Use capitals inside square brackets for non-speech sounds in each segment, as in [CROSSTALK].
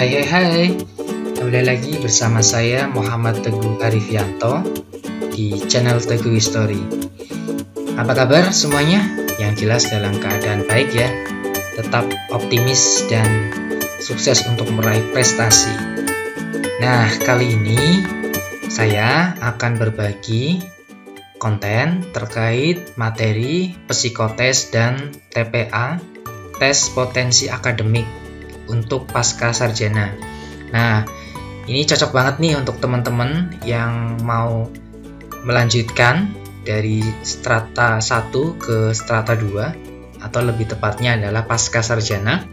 Hai hai hai, kembali lagi bersama saya Muhammad Teguh Arifianto di channel Teguh History Apa kabar semuanya? Yang jelas dalam keadaan baik ya Tetap optimis dan sukses untuk meraih prestasi Nah kali ini saya akan berbagi konten terkait materi psikotes dan TPA, tes potensi akademik untuk pasca sarjana. Nah, ini cocok banget nih untuk teman-teman yang mau melanjutkan dari strata 1 ke strata 2 atau lebih tepatnya adalah pasca sarjana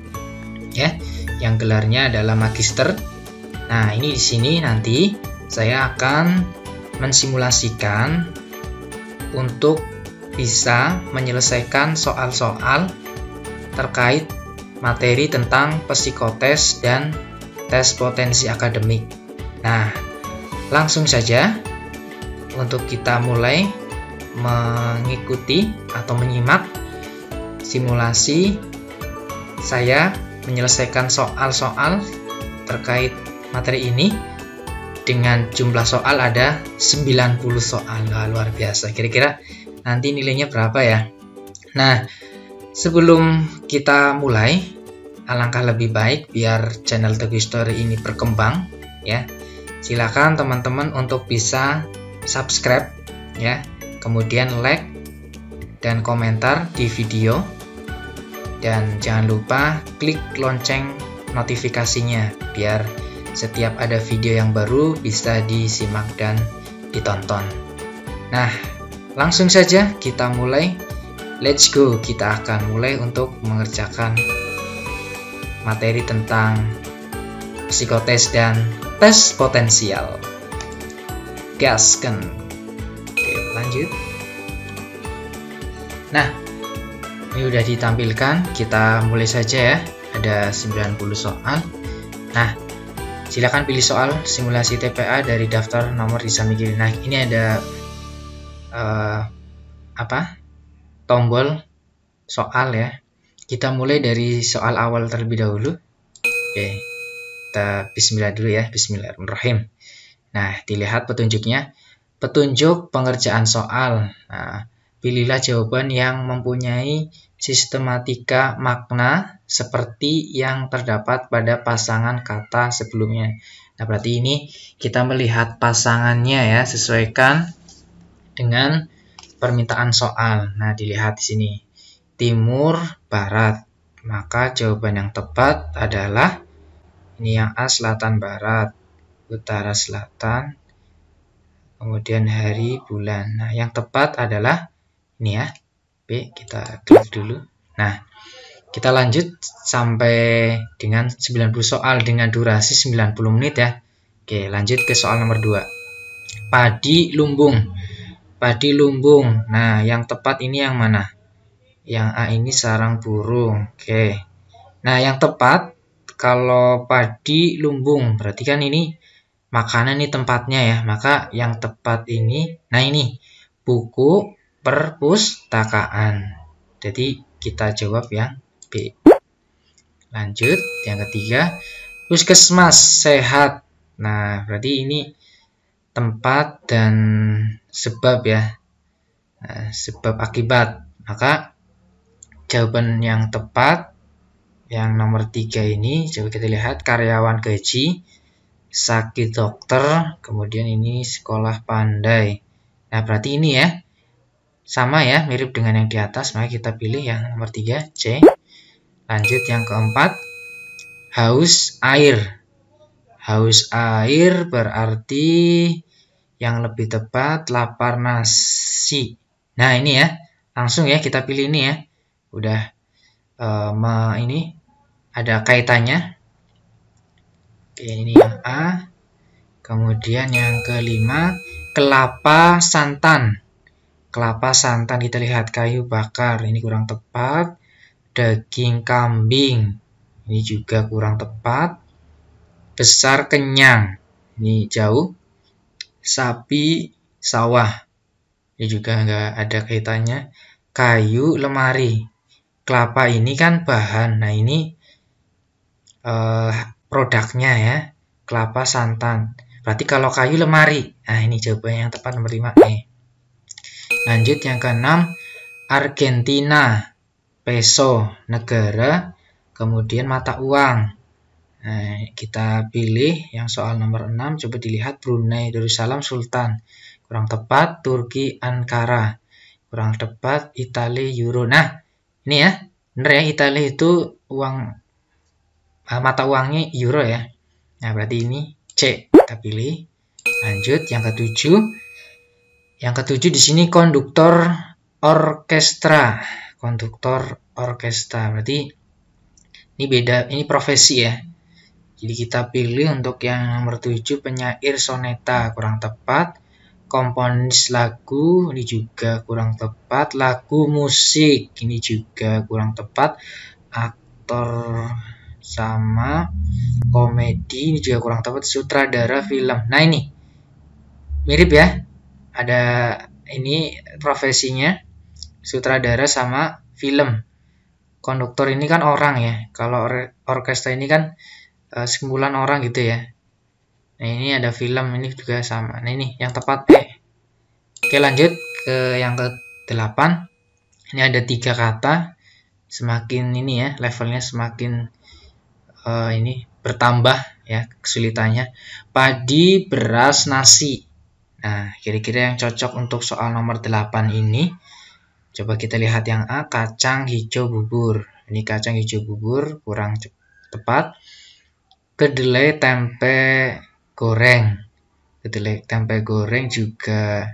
ya yang gelarnya adalah magister. Nah, ini di sini nanti saya akan mensimulasikan untuk bisa menyelesaikan soal-soal terkait materi tentang psikotes dan tes potensi akademik. Nah, langsung saja untuk kita mulai mengikuti atau menyimak simulasi saya menyelesaikan soal-soal terkait materi ini dengan jumlah soal ada 90 soal nah, luar biasa kira-kira nanti nilainya berapa ya nah Sebelum kita mulai, alangkah lebih baik biar channel Teguh Story ini berkembang ya. Silakan teman-teman untuk bisa subscribe ya, kemudian like dan komentar di video dan jangan lupa klik lonceng notifikasinya biar setiap ada video yang baru bisa disimak dan ditonton. Nah, langsung saja kita mulai Let's go, kita akan mulai untuk mengerjakan materi tentang psikotes dan tes potensial. Gaskan. Oke, lanjut. Nah, ini udah ditampilkan, kita mulai saja ya. Ada 90 soal. Nah, silakan pilih soal simulasi TPA dari daftar nomor di samping kiri. Nah, ini ada uh, apa? tombol soal ya. Kita mulai dari soal awal terlebih dahulu. Oke, kita bismillah dulu ya, bismillahirrahmanirrahim. Nah, dilihat petunjuknya. Petunjuk pengerjaan soal. Nah, pilihlah jawaban yang mempunyai sistematika makna seperti yang terdapat pada pasangan kata sebelumnya. Nah, berarti ini kita melihat pasangannya ya, sesuaikan dengan permintaan soal. Nah, dilihat di sini. Timur, barat. Maka jawaban yang tepat adalah ini yang A selatan barat, utara selatan, kemudian hari, bulan. Nah, yang tepat adalah ini ya. B kita klik dulu. Nah, kita lanjut sampai dengan 90 soal dengan durasi 90 menit ya. Oke, lanjut ke soal nomor 2. Padi lumbung padi lumbung. Nah, yang tepat ini yang mana? Yang A ini sarang burung. Oke. Nah, yang tepat kalau padi lumbung, berarti kan ini makanan ini tempatnya ya. Maka yang tepat ini, nah ini buku perpustakaan. Jadi kita jawab yang B. Lanjut, yang ketiga, puskesmas sehat. Nah, berarti ini tempat dan sebab ya eh, sebab akibat maka jawaban yang tepat yang nomor tiga ini coba kita lihat karyawan gaji sakit dokter kemudian ini sekolah pandai nah berarti ini ya sama ya mirip dengan yang di atas maka kita pilih yang nomor tiga C lanjut yang keempat haus air haus air berarti yang lebih tepat lapar nasi. Nah, ini ya. Langsung ya kita pilih ini ya. Udah uh, ini ada kaitannya. Oke, ini yang A. Kemudian yang kelima, kelapa santan. Kelapa santan kita lihat kayu bakar, ini kurang tepat. Daging kambing, ini juga kurang tepat. Besar kenyang, ini jauh sapi, sawah. Ini juga nggak ada kaitannya. Kayu, lemari. Kelapa ini kan bahan. Nah, ini eh, produknya ya. Kelapa, santan. Berarti kalau kayu, lemari. Nah, ini jawabannya yang tepat nomor 5 nih. Lanjut yang keenam, Argentina, peso, negara, kemudian mata uang. Nah, kita pilih yang soal nomor 6, coba dilihat Brunei Darussalam Sultan. Kurang tepat Turki Ankara. Kurang tepat Italia Euro. Nah, ini ya. Benar ya, Italia itu uang uh, mata uangnya euro ya. Nah, berarti ini C kita pilih. Lanjut yang ketujuh. Yang ketujuh di sini konduktor orkestra. Konduktor orkestra. Berarti ini beda, ini profesi ya jadi kita pilih untuk yang nomor 7 penyair soneta kurang tepat, komponis lagu ini juga kurang tepat, lagu musik ini juga kurang tepat, aktor sama komedi ini juga kurang tepat, sutradara film. Nah ini mirip ya, ada ini profesinya sutradara sama film. Konduktor ini kan orang ya, kalau orkestra ini kan Eh, sembulan orang gitu ya nah ini ada film ini juga sama nah ini yang tepat Eh. oke lanjut ke yang ke 8 ini ada tiga kata semakin ini ya levelnya semakin uh, ini bertambah ya kesulitannya padi beras nasi nah kira-kira yang cocok untuk soal nomor 8 ini coba kita lihat yang A kacang hijau bubur ini kacang hijau bubur kurang tepat kedelai tempe goreng kedelai tempe goreng juga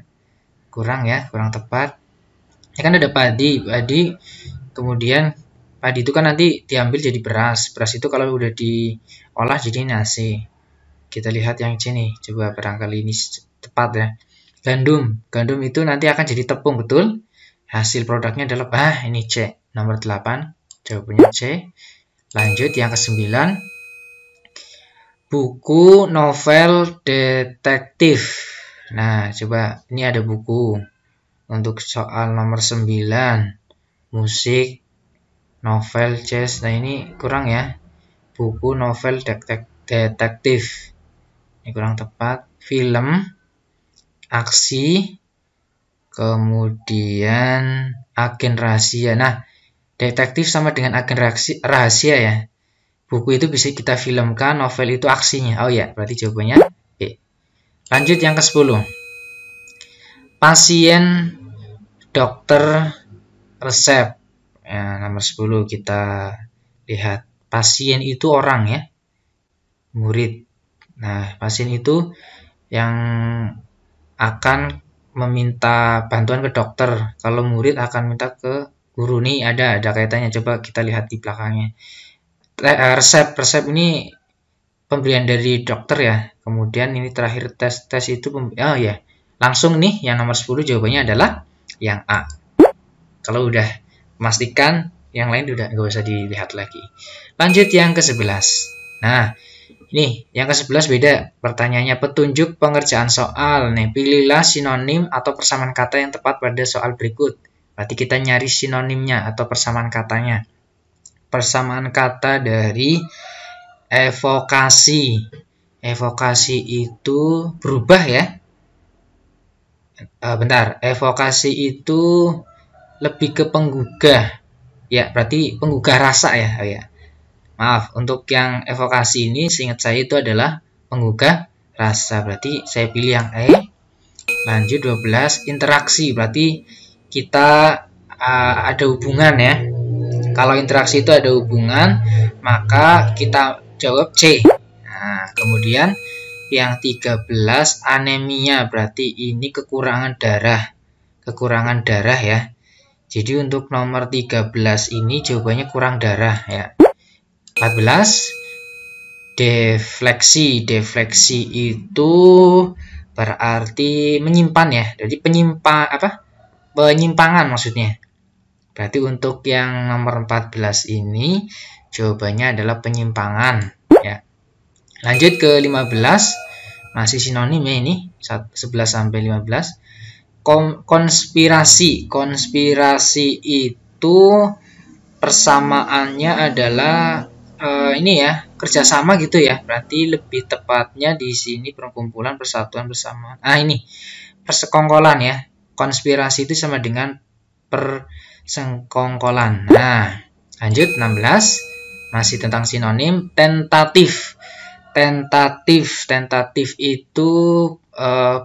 kurang ya kurang tepat ya kan ada padi padi kemudian padi itu kan nanti diambil jadi beras beras itu kalau udah diolah jadi nasi kita lihat yang sini coba barangkali ini tepat ya gandum gandum itu nanti akan jadi tepung betul hasil produknya adalah ah ini C nomor 8 jawabannya C lanjut yang ke 9 buku novel detektif. Nah, coba ini ada buku untuk soal nomor 9 musik novel jazz. Nah, ini kurang ya. Buku novel detek detektif. Ini kurang tepat. Film aksi kemudian agen rahasia. Nah, detektif sama dengan agen rahasia ya. Buku itu bisa kita filmkan, novel itu aksinya. Oh ya, berarti jawabannya Oke, Lanjut yang ke-10. Pasien dokter resep. Ya, nomor 10 kita lihat. Pasien itu orang ya. Murid. Nah, pasien itu yang akan meminta bantuan ke dokter. Kalau murid akan minta ke guru nih ada ada kaitannya. Coba kita lihat di belakangnya. Eh, resep resep ini pemberian dari dokter ya kemudian ini terakhir tes tes itu oh ya langsung nih yang nomor 10 jawabannya adalah yang A kalau udah memastikan yang lain udah nggak usah dilihat lagi lanjut yang ke-11 nah ini yang ke-11 beda pertanyaannya petunjuk pengerjaan soal nih pilihlah sinonim atau persamaan kata yang tepat pada soal berikut berarti kita nyari sinonimnya atau persamaan katanya persamaan kata dari evokasi. Evokasi itu berubah ya. E, bentar, evokasi itu lebih ke penggugah. Ya, berarti penggugah rasa ya. Oh, ya. Maaf, untuk yang evokasi ini seingat saya itu adalah penggugah rasa. Berarti saya pilih yang E. Lanjut 12 interaksi. Berarti kita uh, ada hubungan ya kalau interaksi itu ada hubungan, maka kita jawab C. Nah, kemudian yang 13 anemia berarti ini kekurangan darah. Kekurangan darah ya. Jadi untuk nomor 13 ini jawabannya kurang darah ya. 14 defleksi. Defleksi itu berarti menyimpan ya. Jadi penyimpan apa? Penyimpangan maksudnya. Berarti untuk yang nomor 14 ini jawabannya adalah penyimpangan ya. Lanjut ke 15 masih sinonim ya ini 11 sampai 15. Kom konspirasi. Konspirasi itu persamaannya adalah eh, ini ya, kerjasama gitu ya. Berarti lebih tepatnya di sini perkumpulan persatuan bersama. Ah ini persekongkolan ya. Konspirasi itu sama dengan per sengkongkolan. Nah, lanjut 16 masih tentang sinonim tentatif. Tentatif, tentatif itu uh,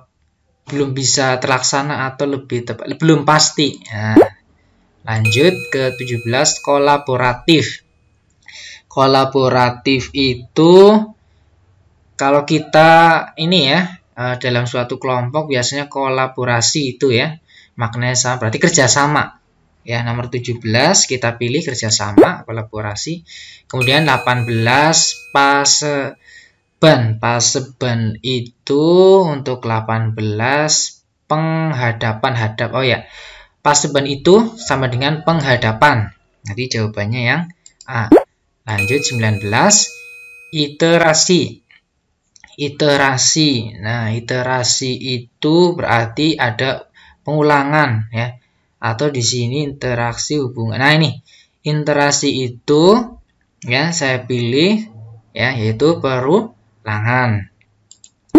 belum bisa terlaksana atau lebih tepat belum pasti. Nah, lanjut ke 17 kolaboratif. Kolaboratif itu kalau kita ini ya eh, dalam suatu kelompok biasanya kolaborasi itu ya maknanya sama berarti kerjasama Ya, nomor 17 kita pilih kerjasama, kolaborasi. Kemudian 18 pas ban. pas ban itu untuk 18 penghadapan hadap. Oh ya, pas ban itu sama dengan penghadapan. Nanti jawabannya yang A. Lanjut 19 iterasi iterasi. Nah, iterasi itu berarti ada pengulangan ya atau di sini interaksi hubungan. Nah, ini interaksi itu ya saya pilih ya yaitu perulangan.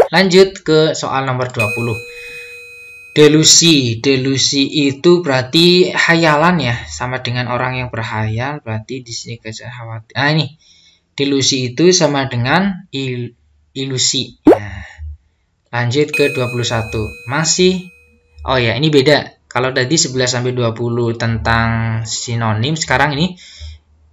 Lanjut ke soal nomor 20. Delusi, delusi itu berarti hayalan ya, sama dengan orang yang berhayal berarti di sini kerjaan Nah, ini delusi itu sama dengan il ilusi. Nah, lanjut ke 21. Masih Oh ya, ini beda kalau tadi 11 sampai 20 tentang sinonim, sekarang ini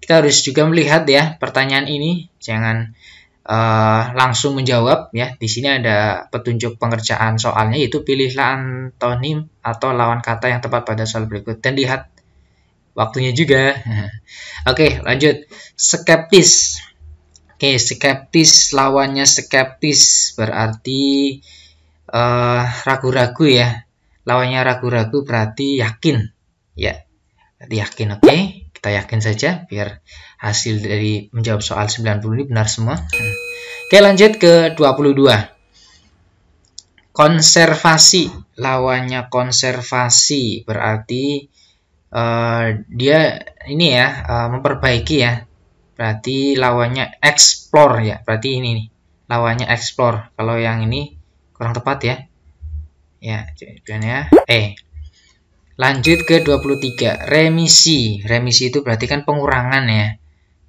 kita harus juga melihat ya pertanyaan ini, jangan uh, langsung menjawab ya. Di sini ada petunjuk pengerjaan soalnya yaitu pilihlah antonim atau lawan kata yang tepat pada soal berikut dan lihat waktunya juga. [LAUGHS] Oke, lanjut. Skeptis. Oke, skeptis lawannya skeptis berarti eh, ragu-ragu uh, ragu -ragu ya lawannya ragu-ragu berarti yakin ya berarti yakin oke okay? kita yakin saja biar hasil dari menjawab soal 90 ini benar semua oke okay, lanjut ke 22 konservasi lawannya konservasi berarti uh, dia ini ya uh, memperbaiki ya berarti lawannya explore ya berarti ini nih lawannya explore kalau yang ini kurang tepat ya ya cuman ya eh lanjut ke 23 remisi remisi itu berarti kan pengurangan ya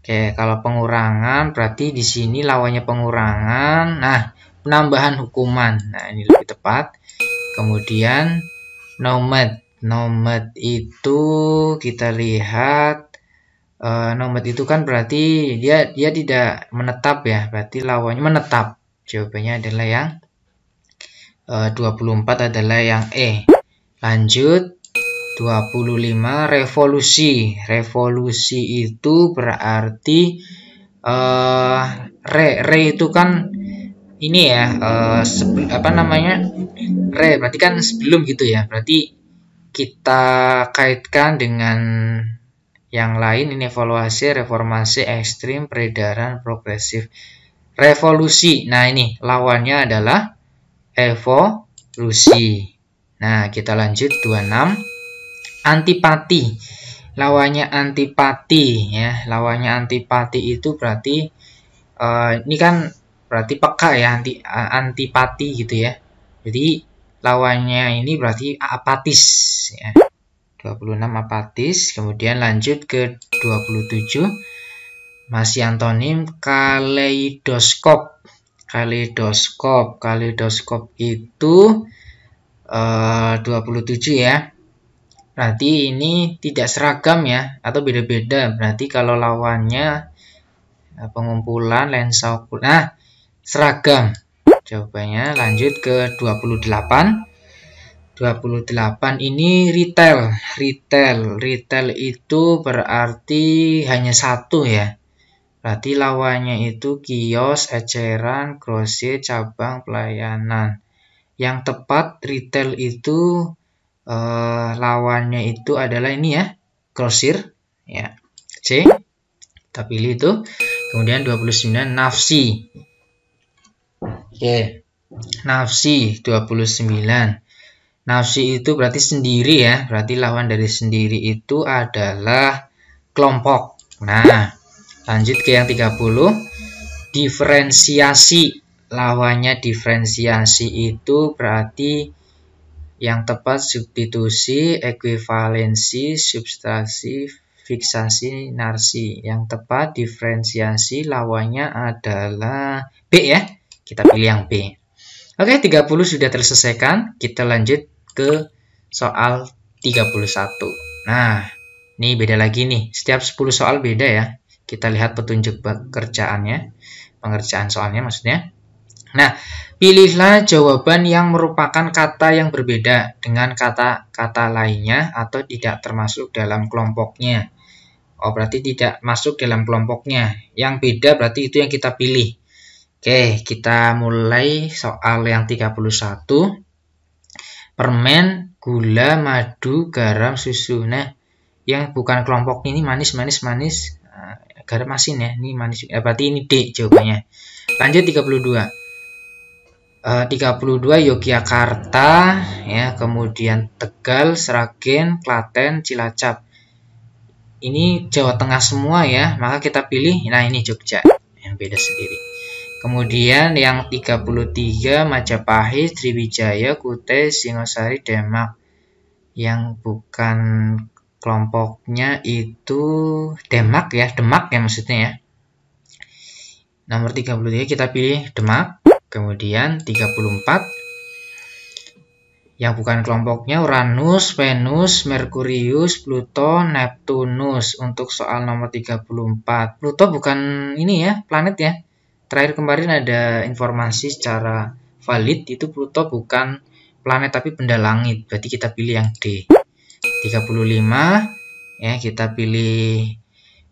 oke kalau pengurangan berarti di sini lawannya pengurangan nah penambahan hukuman nah ini lebih tepat kemudian nomad nomad itu kita lihat uh, nomad itu kan berarti dia dia tidak menetap ya berarti lawannya menetap jawabannya adalah yang e, eh, 24 adalah yang E. Lanjut 25 revolusi. Revolusi itu berarti uh, re re itu kan ini ya uh, apa namanya re berarti kan sebelum gitu ya berarti kita kaitkan dengan yang lain ini evaluasi reformasi ekstrim peredaran progresif revolusi nah ini lawannya adalah evolusi. Nah, kita lanjut 26 antipati. Lawannya antipati ya. Lawannya antipati itu berarti uh, ini kan berarti peka ya anti uh, antipati gitu ya. Jadi lawannya ini berarti apatis ya. 26 apatis, kemudian lanjut ke 27 masih antonim kaleidoskop kalidoskop kalidoskop itu eh, uh, 27 ya. Berarti ini tidak seragam ya atau beda-beda. Berarti kalau lawannya eh, pengumpulan lensa okultar. Nah, seragam. Jawabannya lanjut ke 28. 28 ini retail. Retail, retail itu berarti hanya satu ya. Berarti lawannya itu kios, eceran, grosir, cabang, pelayanan. Yang tepat retail itu eh, lawannya itu adalah ini ya, grosir. Ya. C. Kita pilih itu. Kemudian 29 nafsi. Oke. Nafsi 29. Nafsi itu berarti sendiri ya, berarti lawan dari sendiri itu adalah kelompok. Nah, Lanjut ke yang 30. Diferensiasi. Lawannya diferensiasi itu berarti yang tepat substitusi, ekuivalensi, substrasi, fiksasi, narsi. Yang tepat diferensiasi lawannya adalah B ya. Kita pilih yang B. Oke, 30 sudah terselesaikan. Kita lanjut ke soal 31. Nah, ini beda lagi nih. Setiap 10 soal beda ya. Kita lihat petunjuk pekerjaannya, pengerjaan soalnya maksudnya. Nah, pilihlah jawaban yang merupakan kata yang berbeda dengan kata-kata lainnya atau tidak termasuk dalam kelompoknya. Oh, berarti tidak masuk dalam kelompoknya. Yang beda berarti itu yang kita pilih. Oke, kita mulai soal yang 31. Permen, gula, madu, garam, susu. Nah, yang bukan kelompok ini manis, manis, manis. Nah, garam asin ya ini manis juga. Eh, berarti ini D jawabannya lanjut 32 uh, 32 Yogyakarta ya kemudian Tegal Seragen Klaten Cilacap ini Jawa Tengah semua ya maka kita pilih nah ini Jogja yang beda sendiri kemudian yang 33 Majapahit Sriwijaya Kutai Singosari Demak yang bukan kelompoknya itu Demak ya, Demak ya maksudnya ya. Nomor 33 kita pilih Demak, kemudian 34 yang bukan kelompoknya Uranus, Venus, Merkurius, Pluto, Neptunus untuk soal nomor 34. Pluto bukan ini ya, planet ya. Terakhir kemarin ada informasi secara valid itu Pluto bukan planet tapi benda langit. Berarti kita pilih yang D. 35 ya kita pilih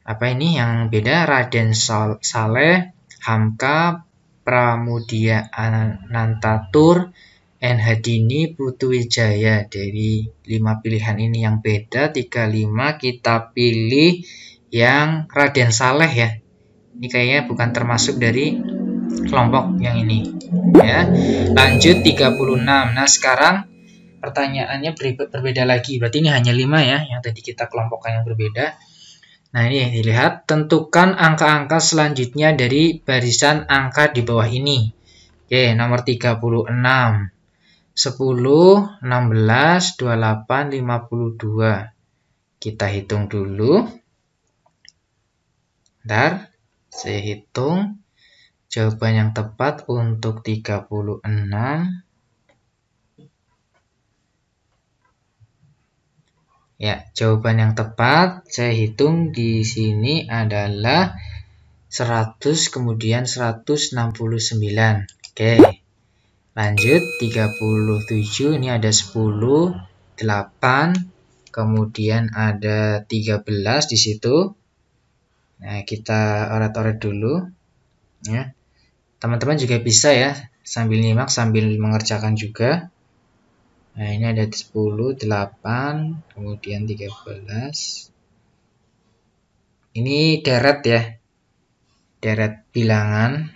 apa ini yang beda Raden Saleh, Hamka, Pramudia Anantatur, Hadini wijaya dari lima pilihan ini yang beda 35 kita pilih yang Raden Saleh ya ini kayaknya bukan termasuk dari kelompok yang ini ya lanjut 36 nah sekarang pertanyaannya ber berbeda lagi. Berarti ini hanya 5 ya yang tadi kita kelompokkan yang berbeda. Nah, ini dilihat tentukan angka-angka selanjutnya dari barisan angka di bawah ini. Oke, nomor 36. 10, 16, 28, 52. Kita hitung dulu. Bentar, saya hitung jawaban yang tepat untuk 36 Ya, jawaban yang tepat saya hitung di sini adalah 100 kemudian 169. Oke. Lanjut 37 ini ada 10, 8, kemudian ada 13 di situ. Nah, kita orat-orat dulu ya. Teman-teman juga bisa ya sambil nyimak sambil mengerjakan juga. Nah, ini ada 10, 8, kemudian 13. Ini deret ya. Deret bilangan.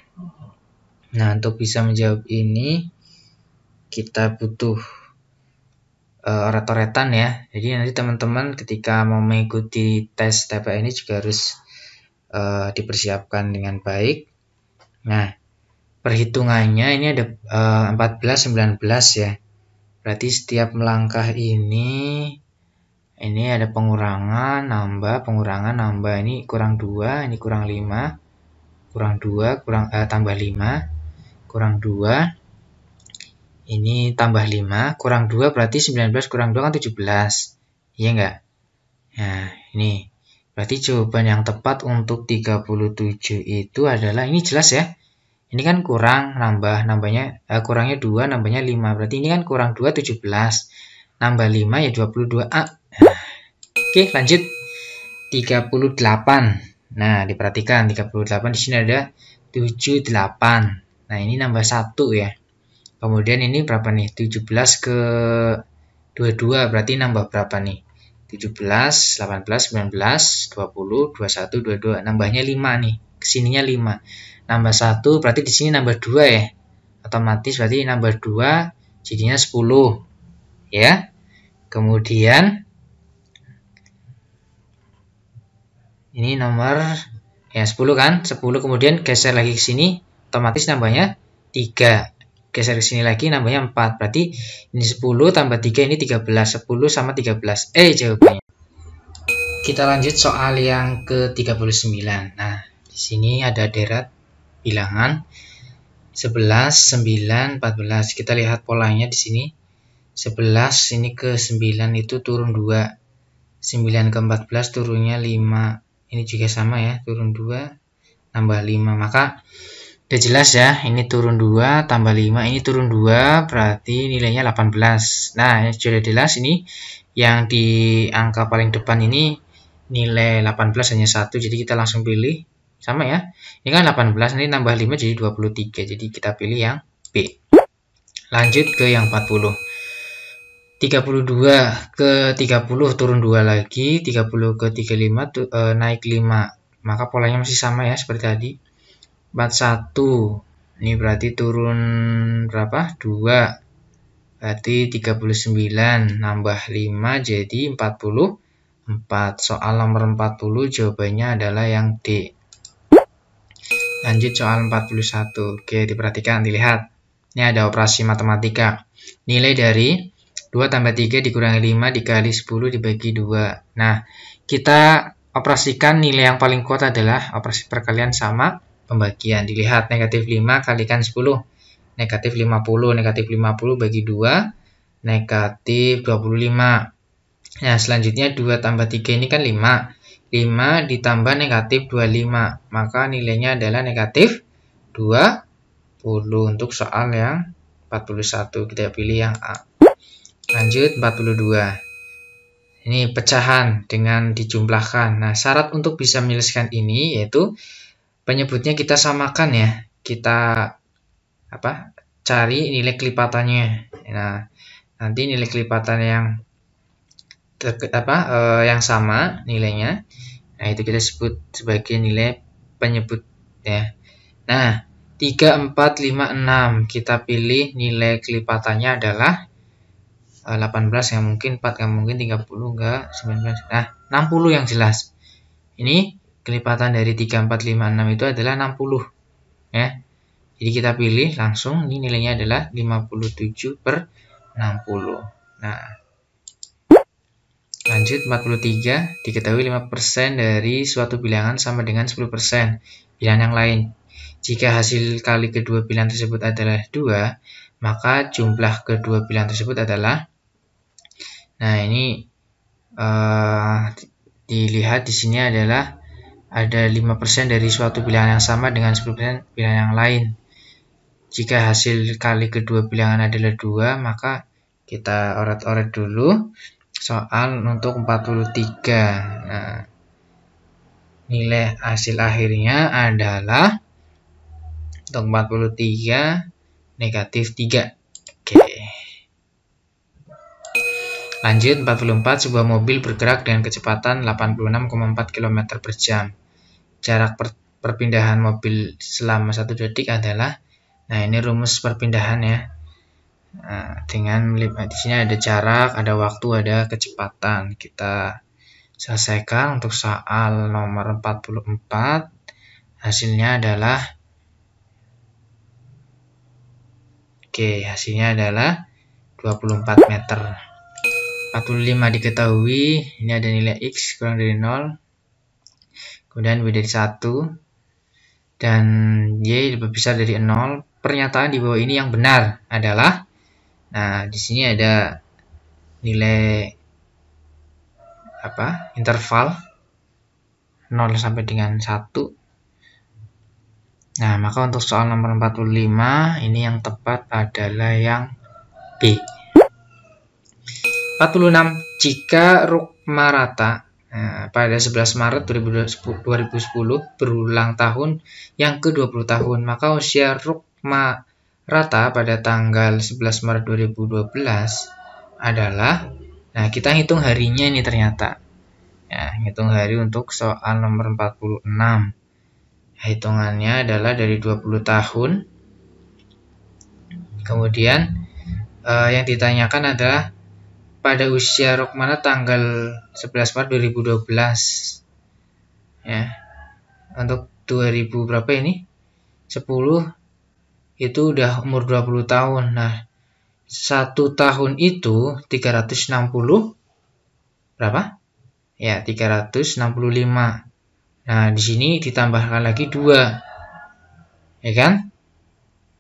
Nah, untuk bisa menjawab ini kita butuh uh, e, retoretan ya. Jadi nanti teman-teman ketika mau mengikuti tes TPA ini juga harus uh, dipersiapkan dengan baik. Nah, perhitungannya ini ada uh, 14 19 ya berarti setiap melangkah ini ini ada pengurangan nambah pengurangan nambah ini kurang 2 ini kurang 5 kurang 2 kurang eh, tambah 5 kurang 2 ini tambah 5 kurang 2 berarti 19 kurang 2 kan 17 iya enggak nah ya, ini berarti jawaban yang tepat untuk 37 itu adalah ini jelas ya ini kan kurang nambah nambahnya eh, kurangnya 2 nambahnya 5 berarti ini kan kurang 2 17 nambah 5 ya 22A ah, oke lanjut 38 nah diperhatikan 38 di sini ada 78 nah ini nambah 1 ya kemudian ini berapa nih 17 ke 22 berarti nambah berapa nih 17, 18, 19, 20, 21, 22 nambahnya 5 nih kesininya 5 nambah 1 berarti di sini nambah 2 ya otomatis berarti nambah 2 jadinya 10 ya kemudian ini nomor ya 10 kan 10 kemudian geser lagi ke sini otomatis nambahnya 3 geser ke sini lagi nambahnya 4 berarti ini 10 tambah 3 ini 13 10 sama 13 eh jawabannya kita lanjut soal yang ke 39 nah di sini ada deret bilangan 11, 9, 14. Kita lihat polanya di sini. 11 ini ke 9 itu turun 2. 9 ke 14 turunnya 5. Ini juga sama ya, turun 2 tambah 5. Maka udah jelas ya, ini turun 2 tambah 5, ini turun 2 berarti nilainya 18. Nah, ini sudah jelas ini yang di angka paling depan ini nilai 18 hanya satu jadi kita langsung pilih sama ya. Ini kan 18 nanti nambah 5 jadi 23. Jadi kita pilih yang B. Lanjut ke yang 40. 32 ke 30 turun 2 lagi, 30 ke 35 tu, e, naik 5. Maka polanya masih sama ya seperti tadi. 41 ini berarti turun berapa? 2 berarti 39 nambah 5 jadi 44 soal nomor 40 jawabannya adalah yang D Lanjut soal 41. Oke, diperhatikan, dilihat. Ini ada operasi matematika. Nilai dari 2 tambah 3 dikurangi 5 dikali 10 dibagi 2. Nah, kita operasikan nilai yang paling kuat adalah operasi perkalian sama pembagian. Dilihat, negatif 5 kalikan 10. Negatif 50, negatif 50 bagi 2, negatif 25. Nah, selanjutnya 2 tambah 3 ini kan 5. 5 ditambah negatif 25. Maka nilainya adalah negatif 20 untuk soal yang 41. Kita pilih yang A. Lanjut 42. Ini pecahan dengan dijumlahkan. Nah, syarat untuk bisa menyelesaikan ini yaitu penyebutnya kita samakan ya. Kita apa? cari nilai kelipatannya. Nah, nanti nilai kelipatan yang apa e, yang sama nilainya. Nah, itu kita sebut sebagai nilai penyebut ya. Nah, 3 4 5 6 kita pilih nilai kelipatannya adalah 18 eh, yang mungkin 4 yang mungkin 30 enggak 19. Nah, 60 yang jelas. Ini kelipatan dari 3 4 5 6 itu adalah 60 ya. Jadi kita pilih langsung ini nilainya adalah 57 per 60. Nah, Lanjut 43, diketahui 5% dari suatu bilangan sama dengan 10% bilangan yang lain. Jika hasil kali kedua bilangan tersebut adalah 2, maka jumlah kedua bilangan tersebut adalah Nah, ini uh, dilihat di sini adalah ada 5% dari suatu bilangan yang sama dengan 10% bilangan yang lain. Jika hasil kali kedua bilangan adalah 2, maka kita orat-orat dulu soal untuk 43 nah nilai hasil akhirnya adalah untuk 43 negatif 3 oke lanjut 44 sebuah mobil bergerak dengan kecepatan 86,4 km per jam jarak per perpindahan mobil selama satu detik adalah nah ini rumus perpindahan ya Nah, dengan di sini ada jarak, ada waktu, ada kecepatan. Kita selesaikan untuk soal nomor 44. Hasilnya adalah Oke, hasilnya adalah 24 meter. 45 diketahui, ini ada nilai X kurang dari 0. Kemudian B dari 1 dan Y lebih besar dari 0. Pernyataan di bawah ini yang benar adalah Nah, di sini ada nilai apa? interval 0 sampai dengan 1. Nah, maka untuk soal nomor 45 ini yang tepat adalah yang B. 46 jika Rukma Rata Nah, pada 11 Maret 2010, 2010 berulang tahun yang ke-20 tahun, maka usia Rukma rata pada tanggal 11 Maret 2012 adalah nah kita hitung harinya ini ternyata ya hitung hari untuk soal nomor 46 ya, hitungannya adalah dari 20 tahun kemudian eh, yang ditanyakan adalah pada usia Rukmana tanggal 11 Maret 2012 ya untuk 2000 berapa ini 10 itu udah umur 20 tahun. Nah, satu tahun itu 360 berapa? Ya, 365. Nah, di sini ditambahkan lagi 2. Ya kan?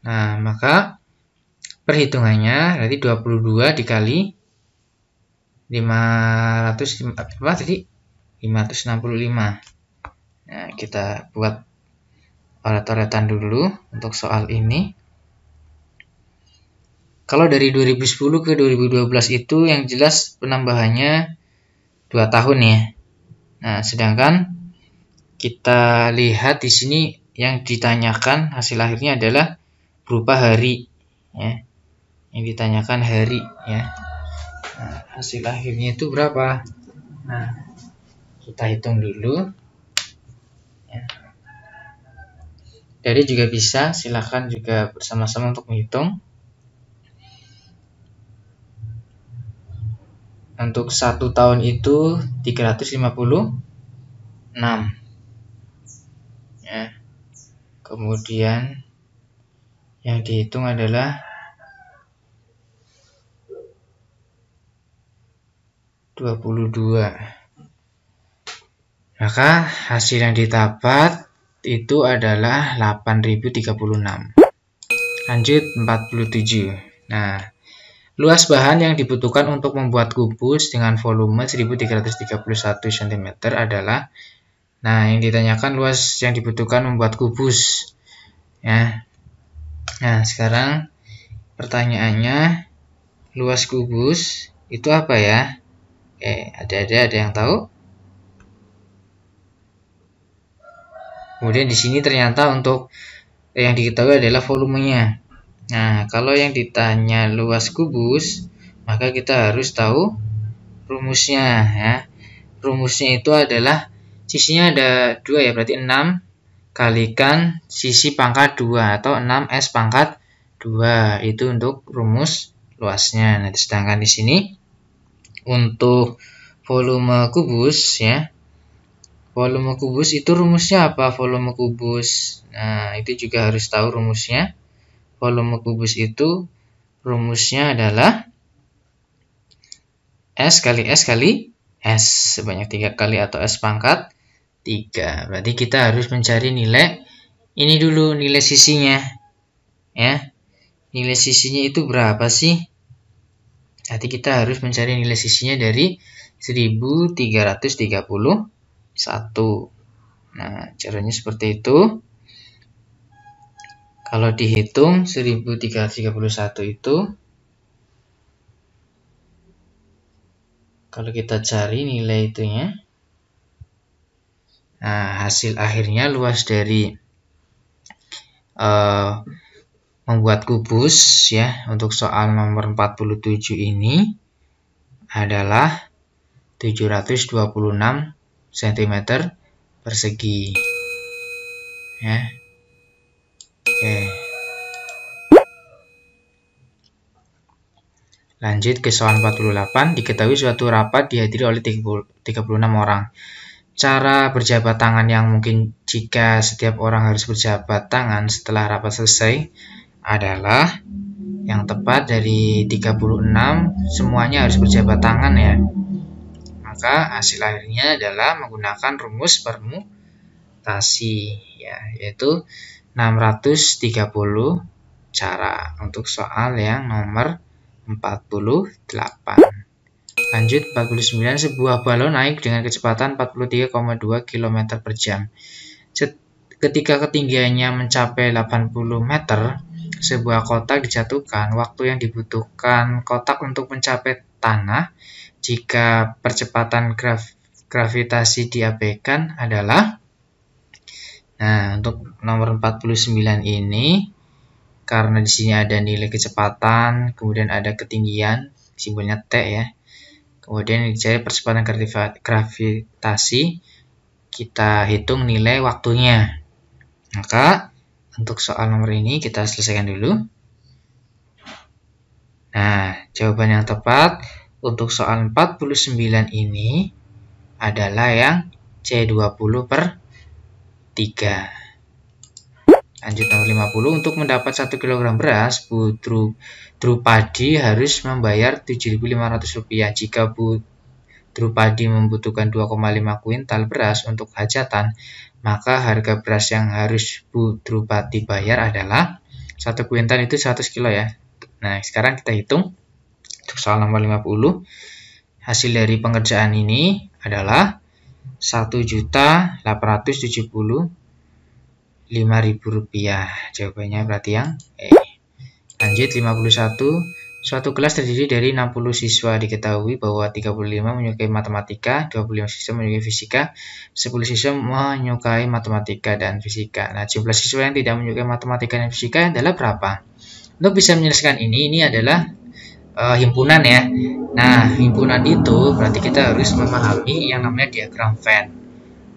Nah, maka perhitungannya berarti 22 dikali 500 apa tadi? 565. Nah, kita buat coret-coretan dulu untuk soal ini. Kalau dari 2010 ke 2012 itu yang jelas penambahannya 2 tahun ya. Nah, sedangkan kita lihat di sini yang ditanyakan hasil akhirnya adalah berupa hari ya. Yang ditanyakan hari ya. Nah, hasil akhirnya itu berapa? Nah, kita hitung dulu. Ya, dari juga bisa, silahkan juga bersama-sama untuk menghitung. Untuk satu tahun itu 356. Ya. Kemudian yang dihitung adalah 22. Maka hasil yang didapat itu adalah 8036. Lanjut 47. Nah, luas bahan yang dibutuhkan untuk membuat kubus dengan volume 1331 cm adalah Nah, yang ditanyakan luas yang dibutuhkan membuat kubus. Ya. Nah, sekarang pertanyaannya luas kubus itu apa ya? Oke, eh, ada ada ada yang tahu? Kemudian di sini ternyata untuk eh, yang diketahui adalah volumenya. Nah, kalau yang ditanya luas kubus, maka kita harus tahu rumusnya ya. Rumusnya itu adalah sisinya ada dua ya, berarti 6 kalikan sisi pangkat 2 atau 6S pangkat 2 itu untuk rumus luasnya. Nah, sedangkan di sini untuk volume kubus ya volume kubus itu rumusnya apa? Volume kubus. Nah, itu juga harus tahu rumusnya. Volume kubus itu rumusnya adalah S kali S kali S sebanyak tiga kali atau S pangkat 3. Berarti kita harus mencari nilai ini dulu nilai sisinya. Ya. Nilai sisinya itu berapa sih? Nanti kita harus mencari nilai sisinya dari 1330 satu. Nah, caranya seperti itu. Kalau dihitung 1331 itu kalau kita cari nilai itunya nah hasil akhirnya luas dari uh, membuat kubus ya untuk soal nomor 47 ini adalah 726 cm persegi ya oke lanjut ke soal 48 diketahui suatu rapat dihadiri oleh 36 orang cara berjabat tangan yang mungkin jika setiap orang harus berjabat tangan setelah rapat selesai adalah yang tepat dari 36 semuanya harus berjabat tangan ya maka hasil akhirnya adalah menggunakan rumus permutasi ya yaitu 630 cara untuk soal yang nomor 48 lanjut 49 sebuah balon naik dengan kecepatan 43,2 km per jam ketika ketinggiannya mencapai 80 meter sebuah kotak dijatuhkan waktu yang dibutuhkan kotak untuk mencapai tanah jika percepatan graf, gravitasi diabaikan adalah Nah, untuk nomor 49 ini karena di sini ada nilai kecepatan, kemudian ada ketinggian, simbolnya T ya. Kemudian dicari percepatan gravitasi, kita hitung nilai waktunya. Maka untuk soal nomor ini kita selesaikan dulu. Nah, jawaban yang tepat untuk soal 49 ini adalah yang C20 per 3. Lanjut nomor 50, untuk mendapat 1 kg beras, Bu Drupadi harus membayar Rp7.500. Jika Drupadi membutuhkan 2,5 kuintal beras untuk hajatan, maka harga beras yang harus Bu Drupadi bayar adalah 1 kuintal itu 100 kilo ya. Nah, sekarang kita hitung untuk soal nomor 50 hasil dari pengerjaan ini adalah 1.875.000 rupiah jawabannya berarti yang E lanjut 51 suatu kelas terdiri dari 60 siswa diketahui bahwa 35 menyukai matematika 25 siswa menyukai fisika 10 siswa menyukai matematika dan fisika nah jumlah siswa yang tidak menyukai matematika dan fisika adalah berapa untuk bisa menyelesaikan ini ini adalah uh, himpunan ya. Nah, himpunan itu berarti kita harus memahami yang namanya diagram Venn.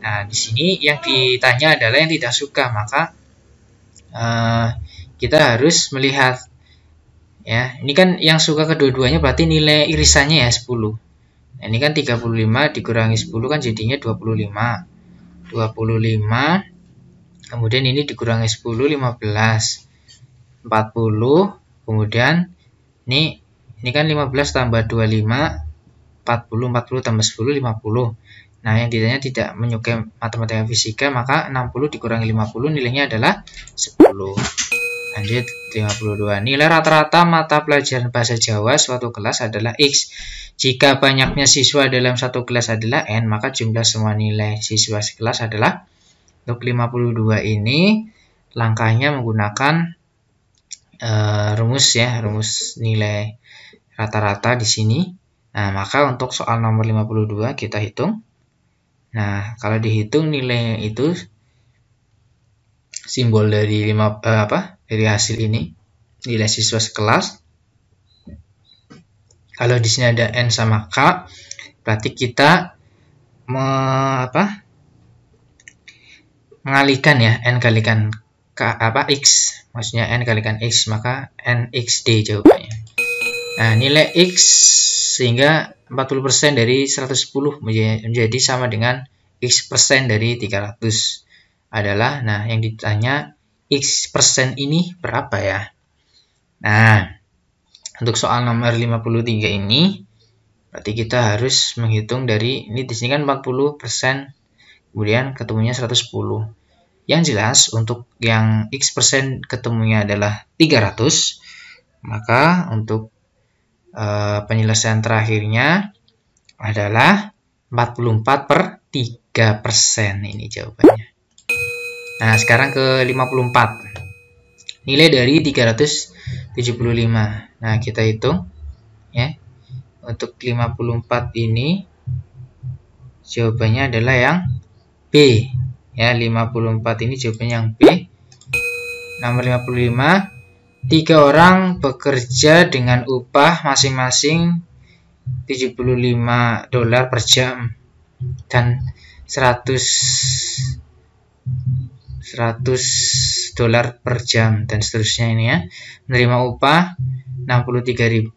Nah, di sini yang ditanya adalah yang tidak suka, maka uh, kita harus melihat ya. Ini kan yang suka kedua-duanya berarti nilai irisannya ya 10. Nah, ini kan 35 dikurangi 10 kan jadinya 25. 25 kemudian ini dikurangi 10 15 40 kemudian ini ini kan 15 tambah 25, 40, 40 tambah 10, 50. Nah, yang ditanya tidak menyukai matematika fisika, maka 60 dikurangi 50 nilainya adalah 10. Lanjut 52. Nilai rata-rata mata pelajaran bahasa Jawa suatu kelas adalah X. Jika banyaknya siswa dalam satu kelas adalah N, maka jumlah semua nilai siswa sekelas adalah untuk 52 ini langkahnya menggunakan uh, rumus ya, rumus nilai rata-rata di sini. Nah, maka untuk soal nomor 52 kita hitung. Nah, kalau dihitung nilainya itu simbol dari lima, eh, apa? dari hasil ini nilai siswa sekelas. Kalau di sini ada n sama k, berarti kita me, apa? mengalihkan ya n kalikan k apa x maksudnya n kalikan x maka nxd jawabannya Nah, nilai X sehingga 40% dari 110 menjadi sama dengan X% dari 300 adalah, nah yang ditanya X% ini berapa ya? Nah, untuk soal nomor 53 ini, berarti kita harus menghitung dari, ini di sini kan 40%, kemudian ketemunya 110. Yang jelas, untuk yang X% ketemunya adalah 300, maka untuk Eh, penyelesaian terakhirnya adalah 44 per 3 persen ini jawabannya. Nah sekarang ke 54 nilai dari 375. Nah kita hitung ya untuk 54 ini jawabannya adalah yang B ya 54 ini jawabannya yang B nomor 55 Tiga orang bekerja dengan upah masing-masing 75 dolar per jam dan 100 100 dolar per jam dan seterusnya ini ya. Menerima upah 63.000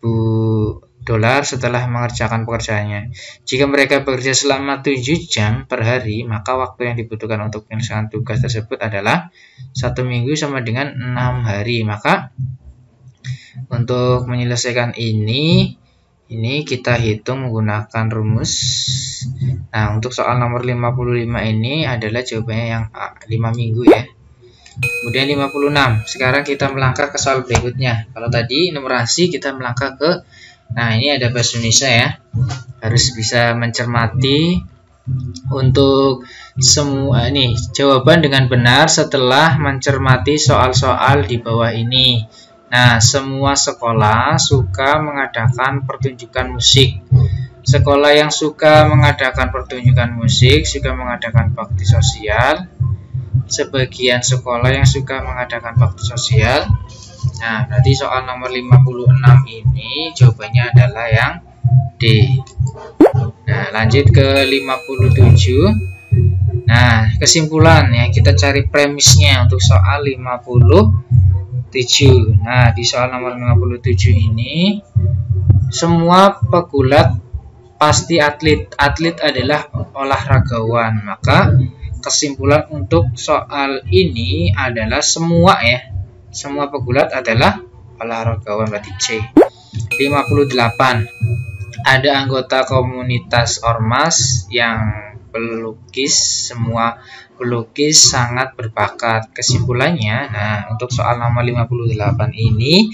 dolar setelah mengerjakan pekerjaannya. Jika mereka bekerja selama 7 jam per hari, maka waktu yang dibutuhkan untuk penyelesaian tugas tersebut adalah satu minggu sama dengan 6 hari. Maka untuk menyelesaikan ini, ini kita hitung menggunakan rumus. Nah, untuk soal nomor 55 ini adalah jawabannya yang ah, A, 5 minggu ya. Kemudian 56. Sekarang kita melangkah ke soal berikutnya. Kalau tadi numerasi kita melangkah ke Nah, ini ada bahasa Indonesia ya. Harus bisa mencermati untuk semua nih jawaban dengan benar setelah mencermati soal-soal di bawah ini. Nah, semua sekolah suka mengadakan pertunjukan musik. Sekolah yang suka mengadakan pertunjukan musik suka mengadakan bakti sosial. Sebagian sekolah yang suka mengadakan bakti sosial Nah, berarti soal nomor 56 ini jawabannya adalah yang D. Nah, lanjut ke 57. Nah, kesimpulan ya, kita cari premisnya untuk soal 57. Nah, di soal nomor 57 ini semua pegulat pasti atlet. Atlet adalah olahragawan. Maka kesimpulan untuk soal ini adalah semua ya semua pegulat adalah olahragawan berarti C. 58. Ada anggota komunitas ormas yang pelukis semua pelukis sangat berbakat. Kesimpulannya, nah untuk soal nomor 58 ini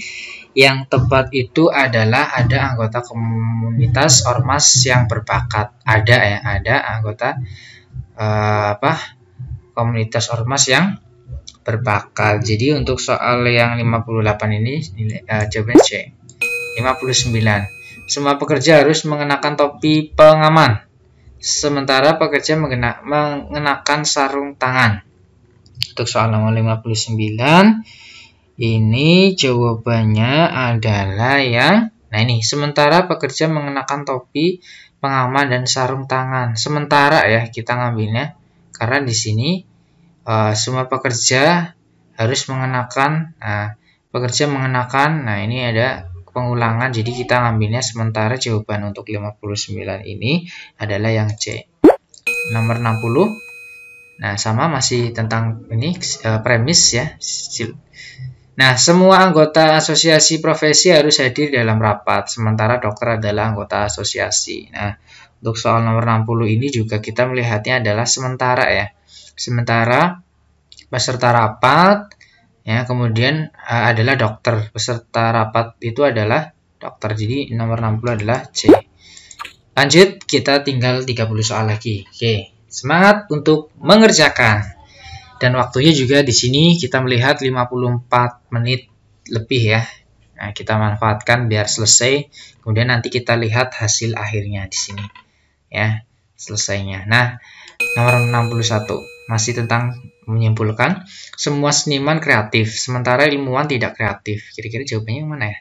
yang tepat itu adalah ada anggota komunitas ormas yang berbakat. Ada ya, ada anggota uh, apa? komunitas ormas yang berbakal. Jadi untuk soal yang 58 ini nilai, uh, jawaban C. 59. Semua pekerja harus mengenakan topi pengaman. Sementara pekerja mengena, mengenakan sarung tangan. Untuk soal nomor 59 ini jawabannya adalah yang Nah ini sementara pekerja mengenakan topi pengaman dan sarung tangan. Sementara ya kita ngambilnya karena di sini Eh, semua pekerja harus mengenakan nah, pekerja mengenakan nah ini ada pengulangan jadi kita ngambilnya sementara jawaban untuk 59 ini adalah yang C nomor 60 nah sama masih tentang ini uh, premis ya Nah, semua anggota asosiasi profesi harus hadir dalam rapat, sementara dokter adalah anggota asosiasi. Nah, untuk soal nomor 60 ini juga kita melihatnya adalah sementara ya. Sementara peserta rapat ya kemudian uh, adalah dokter. Peserta rapat itu adalah dokter. Jadi nomor 60 adalah C. Lanjut kita tinggal 30 soal lagi. Oke, semangat untuk mengerjakan. Dan waktunya juga di sini kita melihat 54 menit lebih ya. Nah, kita manfaatkan biar selesai. Kemudian nanti kita lihat hasil akhirnya di sini. Ya, selesainya. Nah, nomor 61 masih tentang menyimpulkan semua seniman kreatif sementara ilmuwan tidak kreatif kira-kira jawabannya yang mana ya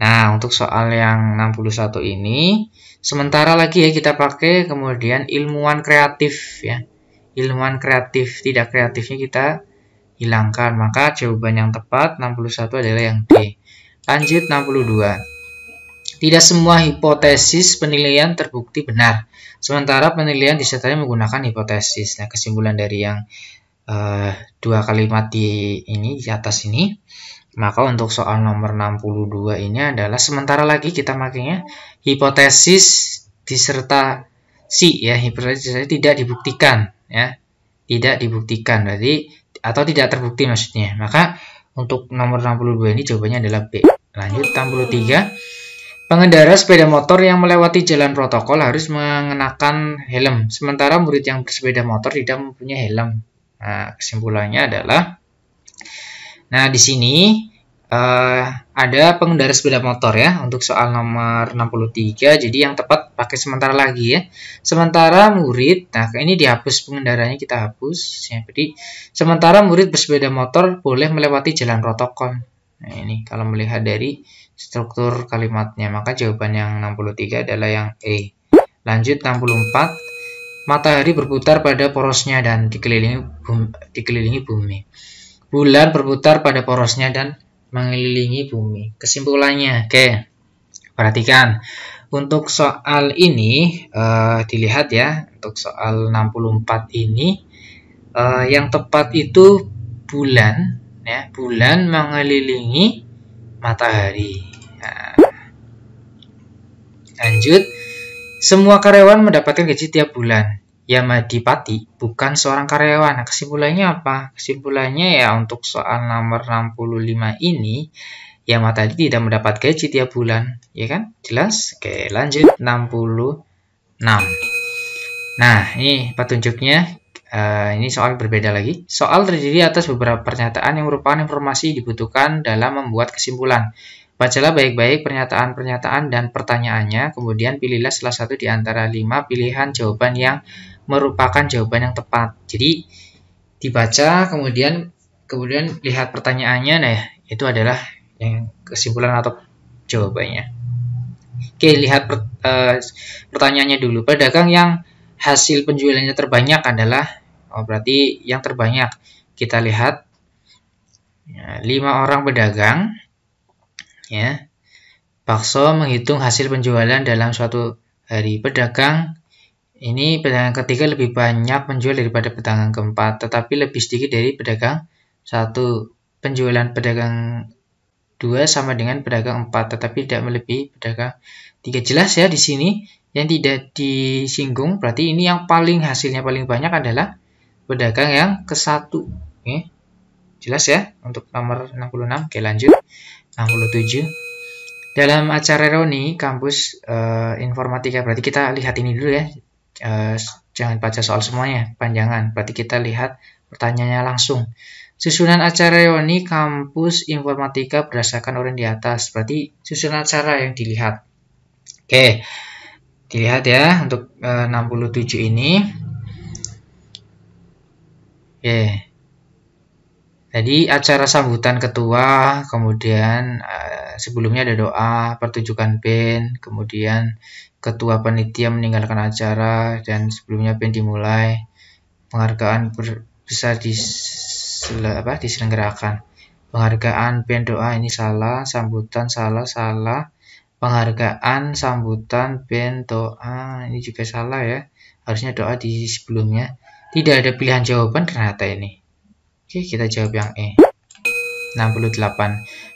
nah untuk soal yang 61 ini sementara lagi ya kita pakai kemudian ilmuwan kreatif ya ilmuwan kreatif tidak kreatifnya kita hilangkan maka jawaban yang tepat 61 adalah yang D lanjut 62 tidak semua hipotesis penilaian terbukti benar, sementara penilaian disertai menggunakan hipotesis. Nah, kesimpulan dari yang uh, dua kalimat di ini di atas ini, maka untuk soal nomor 62 ini adalah sementara lagi kita makanya hipotesis disertasi ya hipotesis tidak dibuktikan ya tidak dibuktikan berarti atau tidak terbukti maksudnya maka untuk nomor 62 ini jawabannya adalah B lanjut 63 Pengendara sepeda motor yang melewati jalan protokol harus mengenakan helm, sementara murid yang bersepeda motor tidak mempunyai helm. Nah, kesimpulannya adalah, nah di sini uh, ada pengendara sepeda motor ya untuk soal nomor 63, jadi yang tepat pakai sementara lagi ya. Sementara murid, nah ini dihapus pengendaranya kita hapus, ya. jadi sementara murid bersepeda motor boleh melewati jalan protokol. Nah, ini kalau melihat dari struktur kalimatnya, maka jawaban yang 63 adalah yang E. Lanjut 64. Matahari berputar pada porosnya dan dikelilingi bumi, dikelilingi bumi. Bulan berputar pada porosnya dan mengelilingi bumi. Kesimpulannya, oke. Perhatikan. Untuk soal ini uh, dilihat ya, untuk soal 64 ini uh, yang tepat itu bulan ya, bulan mengelilingi matahari. Nah. Lanjut, semua karyawan mendapatkan gaji tiap bulan. Yamadipati bukan seorang karyawan. Nah, kesimpulannya apa? Kesimpulannya ya untuk soal nomor 65 ini, Yama tadi tidak mendapat gaji tiap bulan, ya kan? Jelas? Oke, lanjut 66. Nah, ini petunjuknya Uh, ini soal berbeda lagi. Soal terdiri atas beberapa pernyataan yang merupakan informasi dibutuhkan dalam membuat kesimpulan. Bacalah baik-baik pernyataan-pernyataan dan pertanyaannya, kemudian pilihlah salah satu di antara lima pilihan jawaban yang merupakan jawaban yang tepat. Jadi dibaca, kemudian kemudian lihat pertanyaannya, nah itu adalah yang kesimpulan atau jawabannya. Oke, lihat per, uh, pertanyaannya dulu. Pedagang yang hasil penjualannya terbanyak adalah Oh, berarti yang terbanyak. Kita lihat ya, orang pedagang ya. Bakso menghitung hasil penjualan dalam suatu hari. Pedagang ini pedagang ketiga lebih banyak menjual daripada pedagang keempat, tetapi lebih sedikit dari pedagang satu. Penjualan pedagang dua sama dengan pedagang empat, tetapi tidak melebihi pedagang tiga. Jelas ya di sini yang tidak disinggung berarti ini yang paling hasilnya paling banyak adalah pedagang yang ke satu okay. Jelas ya untuk nomor 66. Oke, lanjut. 67. Dalam acara reuni kampus uh, informatika berarti kita lihat ini dulu ya. Uh, jangan baca soal semuanya, panjangan. Berarti kita lihat pertanyaannya langsung. Susunan acara reuni kampus informatika berdasarkan orang di atas. Berarti susunan acara yang dilihat. Oke. Dilihat ya untuk eh, uh, 67 ini. Oke. Jadi acara sambutan ketua, kemudian uh, sebelumnya ada doa, pertunjukan band, kemudian ketua panitia meninggalkan acara dan sebelumnya band dimulai. Penghargaan ber, bisa apa, diselenggarakan. Penghargaan band doa ini salah, sambutan salah salah. Penghargaan sambutan band doa ini juga salah ya. Harusnya doa di sebelumnya tidak ada pilihan jawaban ternyata ini. Oke, kita jawab yang E. 68.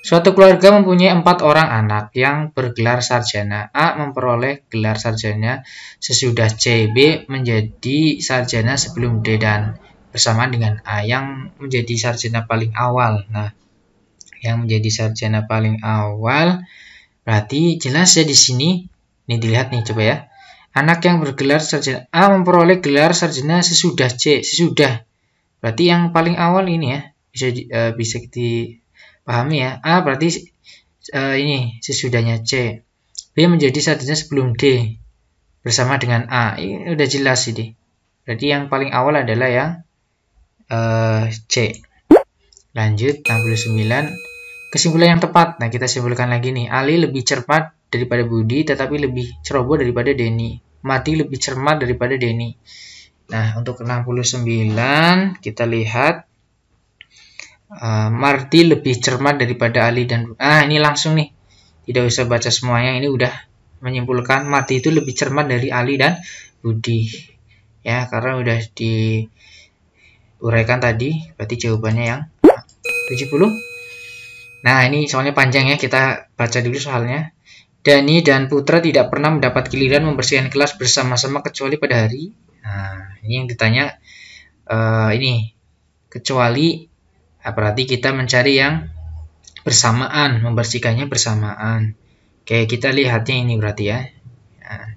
Suatu keluarga mempunyai empat orang anak yang bergelar sarjana. A memperoleh gelar sarjana sesudah C. B menjadi sarjana sebelum D dan bersamaan dengan A yang menjadi sarjana paling awal. Nah, yang menjadi sarjana paling awal berarti jelas ya di sini. Ini dilihat nih coba ya. Anak yang bergelar sarjana A ah, memperoleh gelar sarjana sesudah C, sesudah. Berarti yang paling awal ini ya, bisa uh, bisa dipahami ya. A ah, berarti uh, ini sesudahnya C. B menjadi sarjana sebelum D bersama dengan A. Ini udah jelas ini. Berarti yang paling awal adalah yang uh, C. Lanjut 69 Kesimpulan yang tepat. Nah, kita simpulkan lagi nih. Ali lebih cepat daripada Budi, tetapi lebih ceroboh daripada Denny mati lebih cermat daripada Denny. Nah, untuk 69 kita lihat uh, Marty lebih cermat daripada Ali dan ah ini langsung nih. Tidak usah baca semuanya, ini udah menyimpulkan Marty itu lebih cermat dari Ali dan Budi. Ya, karena udah diuraikan tadi, berarti jawabannya yang 70. Nah, ini soalnya panjang ya, kita baca dulu soalnya. Dani dan Putra tidak pernah mendapat giliran membersihkan kelas bersama-sama kecuali pada hari. Nah, ini yang ditanya uh, ini kecuali ah, berarti kita mencari yang bersamaan, membersihkannya bersamaan. Oke, kita lihatnya ini berarti ya. A. Ah,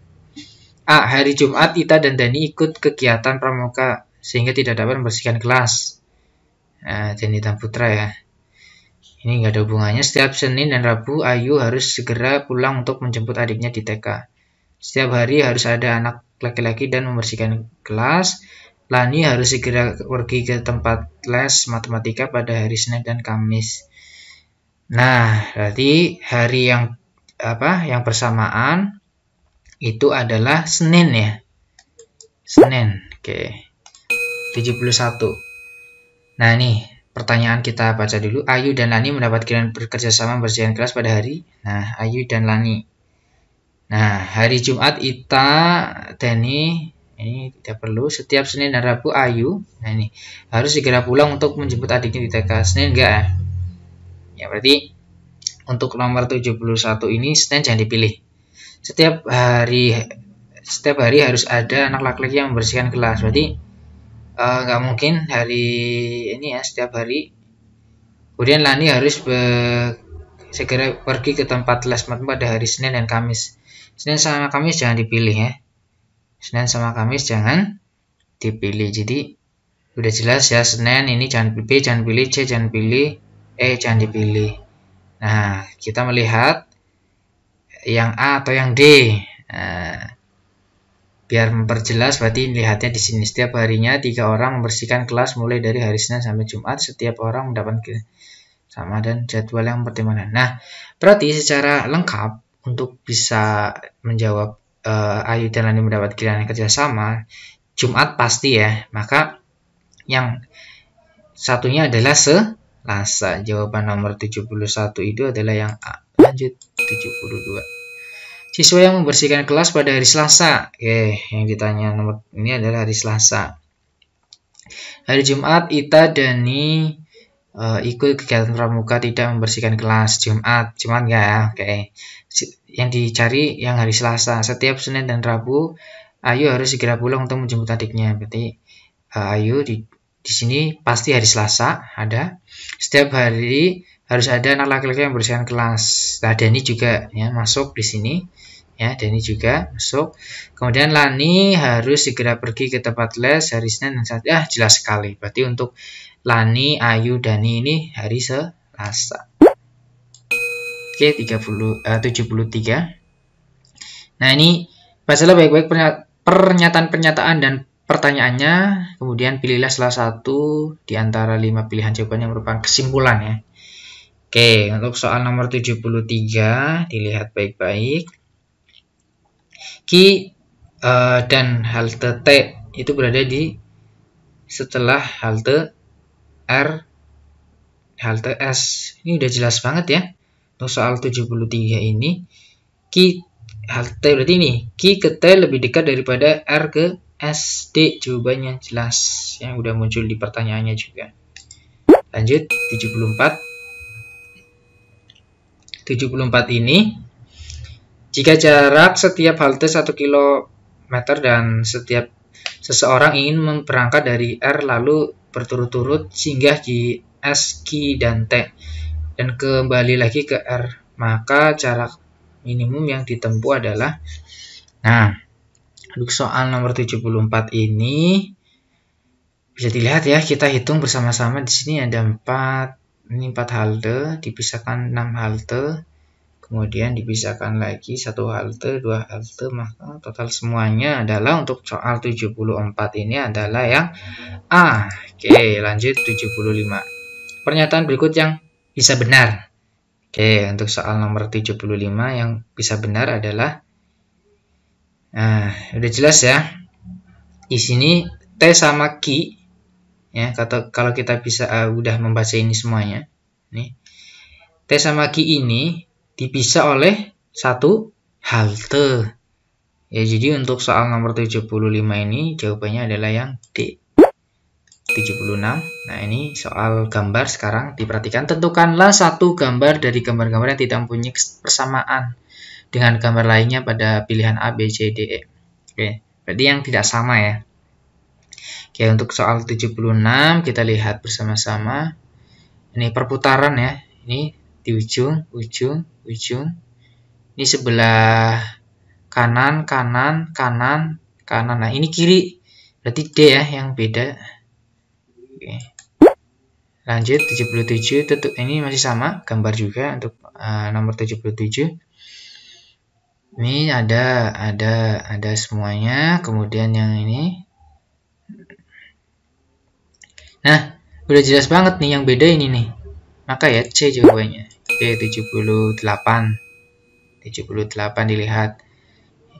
ah, hari Jumat, Ita dan Dani ikut kegiatan pramuka sehingga tidak dapat membersihkan kelas. Nah, Dani dan Putra ya. Ini nggak ada hubungannya. Setiap Senin dan Rabu, Ayu harus segera pulang untuk menjemput adiknya di TK. Setiap hari harus ada anak laki-laki dan membersihkan kelas. Lani harus segera pergi ke tempat les matematika pada hari Senin dan Kamis. Nah, berarti hari yang apa? Yang bersamaan itu adalah Senin ya. Senin. Oke. Okay. 71. Nah, nih pertanyaan kita baca dulu. Ayu dan Lani mendapat giliran bekerja sama bersihkan kelas pada hari. Nah, Ayu dan Lani. Nah, hari Jumat Ita, Dani, ini tidak perlu. Setiap Senin dan Rabu Ayu, nah ini harus segera pulang untuk menjemput adiknya di TK. Senin enggak ya? berarti untuk nomor 71 ini Senin jangan dipilih. Setiap hari setiap hari harus ada anak laki-laki yang membersihkan kelas. Berarti Eh, nggak uh, mungkin hari ini ya setiap hari kemudian Lani harus be segera pergi ke tempat les pada hari Senin dan Kamis Senin sama Kamis jangan dipilih ya Senin sama Kamis jangan dipilih jadi udah jelas ya Senin ini jangan pilih jangan pilih C jangan pilih E jangan dipilih nah kita melihat yang A atau yang D nah, Biar memperjelas berarti lihatnya di sini setiap harinya tiga orang membersihkan kelas mulai dari hari Senin sampai Jumat setiap orang mendapat sama dan jadwal yang pertimbangan. Nah, berarti secara lengkap untuk bisa menjawab uh, Ayu dan Lani mendapat giliran kerja sama Jumat pasti ya. Maka yang satunya adalah se selasa. Jawaban nomor 71 itu adalah yang A. Lanjut 72. Siswa yang membersihkan kelas pada hari Selasa. Oke, yang ditanya nomor ini adalah hari Selasa. Hari Jumat, Ita Dani uh, ikut kegiatan pramuka tidak membersihkan kelas Jumat. Jumat enggak ya? Oke. Yang dicari yang hari Selasa. Setiap Senin dan Rabu, Ayu harus segera pulang untuk menjemput adiknya. Berarti uh, Ayu di di sini pasti hari Selasa ada. Setiap hari harus ada anak laki-laki yang bersihkan kelas. Nah, Dani juga ya masuk di sini. Ya, Dani juga masuk. Kemudian Lani harus segera pergi ke tempat les hari Senin dan Selasa. Ah, jelas sekali. Berarti untuk Lani, Ayu, Dani ini hari Selasa. Oke, 30 eh, 73. Nah, ini bacalah baik-baik pernyataan-pernyataan dan pertanyaannya, kemudian pilihlah salah satu di antara 5 pilihan jawaban yang merupakan kesimpulan ya. Oke, untuk soal nomor 73 dilihat baik-baik. Ki uh, dan halte T itu berada di setelah halte R halte S. Ini udah jelas banget ya. Untuk soal 73 ini Ki halte berarti ini Ki ke T lebih dekat daripada R ke S, D jawabannya jelas yang udah muncul di pertanyaannya juga. Lanjut 74 74 ini jika jarak setiap halte 1 km dan setiap seseorang ingin memperangkat dari R lalu berturut-turut singgah di S, Q, dan T dan kembali lagi ke R maka jarak minimum yang ditempuh adalah nah soal nomor 74 ini bisa dilihat ya kita hitung bersama-sama di sini ada 4 ini 4 halte dipisahkan 6 halte kemudian dipisahkan lagi satu halte dua halte maka total semuanya adalah untuk soal 74 ini adalah yang A oke lanjut 75 pernyataan berikut yang bisa benar oke untuk soal nomor 75 yang bisa benar adalah nah udah jelas ya di sini T sama Ki ya kata kalau kita bisa uh, udah membaca ini semuanya nih T sama Q ini dipisah oleh satu halte ya jadi untuk soal nomor 75 ini jawabannya adalah yang D 76 nah ini soal gambar sekarang diperhatikan tentukanlah satu gambar dari gambar-gambar yang tidak mempunyai persamaan dengan gambar lainnya pada pilihan A, B, C, D, E oke berarti yang tidak sama ya Oke, untuk soal 76 kita lihat bersama-sama. Ini perputaran ya. Ini di ujung, ujung, ujung. Ini sebelah kanan, kanan, kanan, kanan. Nah, ini kiri. Berarti D ya yang beda. Oke. Lanjut 77 tutup ini masih sama gambar juga untuk uh, nomor 77. Ini ada ada ada semuanya, kemudian yang ini Nah, udah jelas banget nih yang beda ini nih. Maka ya C jawabannya. Oke, 78. 78 dilihat.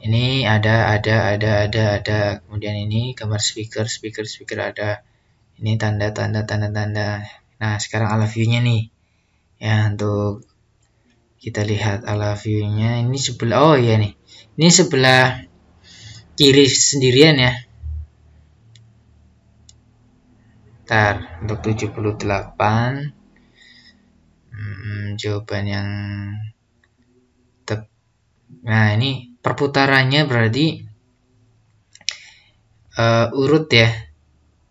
Ini ada, ada, ada, ada, ada. Kemudian ini gambar speaker, speaker, speaker ada. Ini tanda, tanda, tanda, tanda. Nah, sekarang ala view-nya nih. Ya, untuk kita lihat ala view-nya. Ini sebelah, oh iya nih. Ini sebelah kiri sendirian ya sekitar untuk 78 hmm, jawaban yang tep nah ini perputarannya berarti uh, urut ya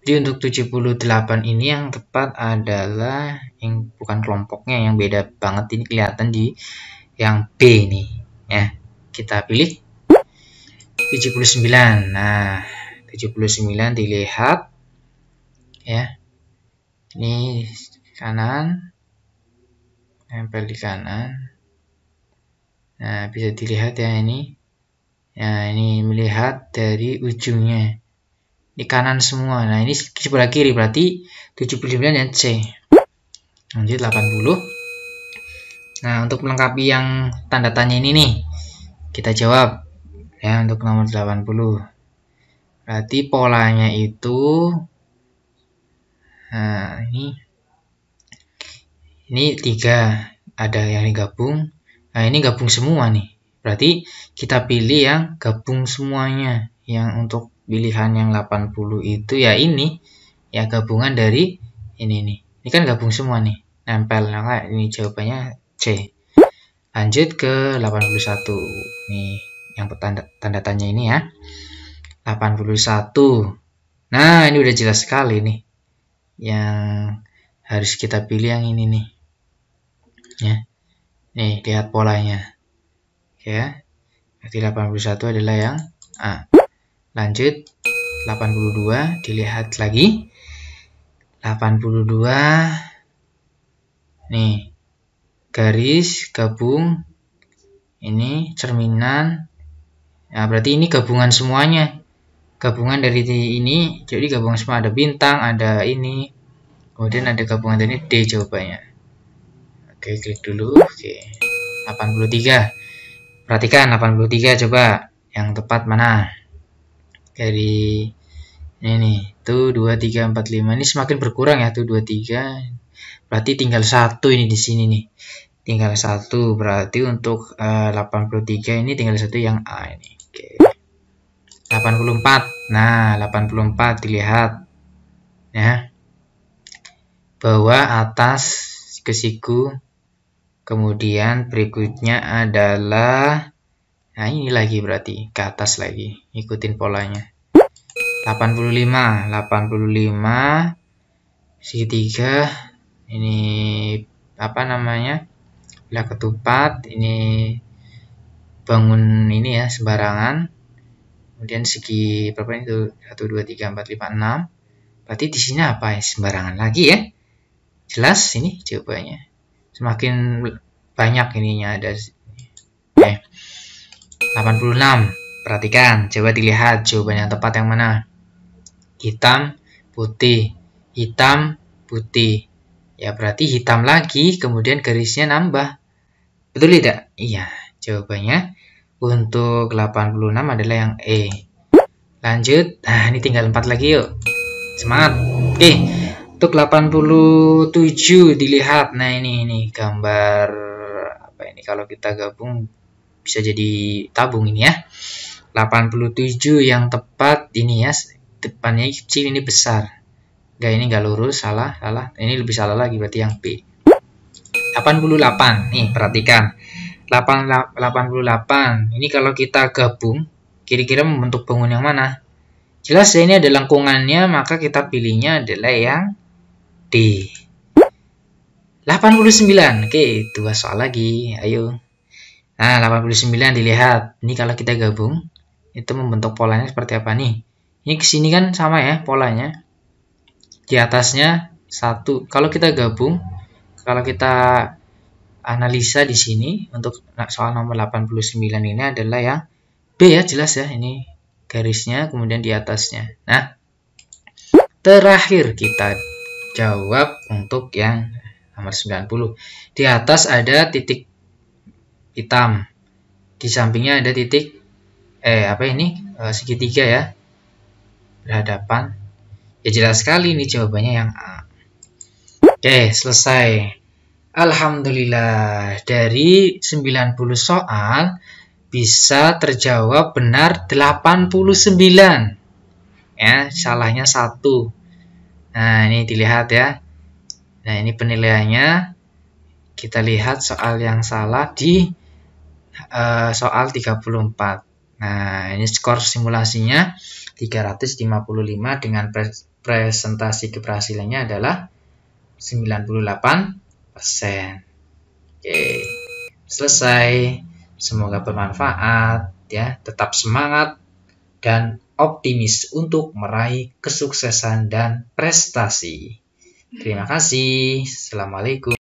jadi untuk 78 ini yang tepat adalah yang bukan kelompoknya yang beda banget ini kelihatan di yang B ini ya kita pilih 79 nah 79 dilihat ya ini kanan nempel di kanan nah bisa dilihat ya ini nah ini melihat dari ujungnya di kanan semua nah ini sebelah kiri berarti 79 dan C lanjut 80 nah untuk melengkapi yang tanda tanya ini nih kita jawab ya untuk nomor 80 berarti polanya itu Nah, ini ini tiga ada yang digabung. Nah, ini gabung semua nih. Berarti kita pilih yang gabung semuanya. Yang untuk pilihan yang 80 itu ya ini ya gabungan dari ini nih. Ini kan gabung semua nih. Nempel nah, ini jawabannya C. Lanjut ke 81. Nih, yang tanda, tanda tanya ini ya. 81. Nah, ini udah jelas sekali nih yang harus kita pilih yang ini nih ya nih lihat polanya ya berarti 81 adalah yang A lanjut 82 dilihat lagi 82 nih garis gabung ini cerminan ya berarti ini gabungan semuanya gabungan dari ini jadi gabungan semua ada bintang ada ini kemudian ada gabungan dari D jawabannya oke klik dulu oke 83 perhatikan 83 coba yang tepat mana dari ini nih tuh 2 3 4 5 ini semakin berkurang ya tuh 2 3 berarti tinggal satu ini di sini nih tinggal satu berarti untuk eh, uh, 83 ini tinggal satu yang A ini oke okay. 84. Nah, 84 dilihat ya. Bawah atas ke siku. Kemudian berikutnya adalah nah ini lagi berarti ke atas lagi. Ikutin polanya. 85, 85 segitiga ini apa namanya? Bila ketupat ini bangun ini ya sembarangan kemudian segi berapa ini 1 2 3 4 5 6 berarti di sini apa ya sembarangan lagi ya jelas ini jawabannya semakin banyak ininya ada okay. Eh, 86 perhatikan coba dilihat jawaban yang tepat yang mana hitam putih hitam putih ya berarti hitam lagi kemudian garisnya nambah betul tidak iya jawabannya untuk 86 adalah yang E. Lanjut. Nah, [LAUGHS] ini tinggal 4 lagi yuk. Semangat. Oke. Untuk 87 dilihat. Nah, ini ini gambar apa ini kalau kita gabung bisa jadi tabung ini ya. 87 yang tepat ini ya. Depannya kecil ini besar. Gak ini gak lurus, salah, salah. Ini lebih salah lagi berarti yang B. 88. Nih, perhatikan. 88. Ini kalau kita gabung, kira-kira membentuk bangun yang mana? Jelas ya ini ada lengkungannya, maka kita pilihnya adalah yang D. 89. Oke, dua soal lagi. Ayo. Nah, 89 dilihat. Ini kalau kita gabung, itu membentuk polanya seperti apa nih? Ini kesini kan sama ya polanya. Di atasnya satu. Kalau kita gabung, kalau kita analisa di sini untuk soal nomor 89 ini adalah yang B ya jelas ya ini garisnya kemudian di atasnya. Nah, terakhir kita jawab untuk yang nomor 90. Di atas ada titik hitam. Di sampingnya ada titik eh apa ini? E, segitiga ya. Berhadapan. Ya jelas sekali ini jawabannya yang A. Oke, selesai. Alhamdulillah, dari 90 soal bisa terjawab benar 89. Ya, salahnya satu. Nah, ini dilihat ya. Nah, ini penilaiannya. Kita lihat soal yang salah di uh, soal 34. Nah, ini skor simulasinya 355 dengan presentasi keberhasilannya adalah 98 Oke, selesai. Semoga bermanfaat ya. Tetap semangat dan optimis untuk meraih kesuksesan dan prestasi. Terima kasih. Assalamualaikum.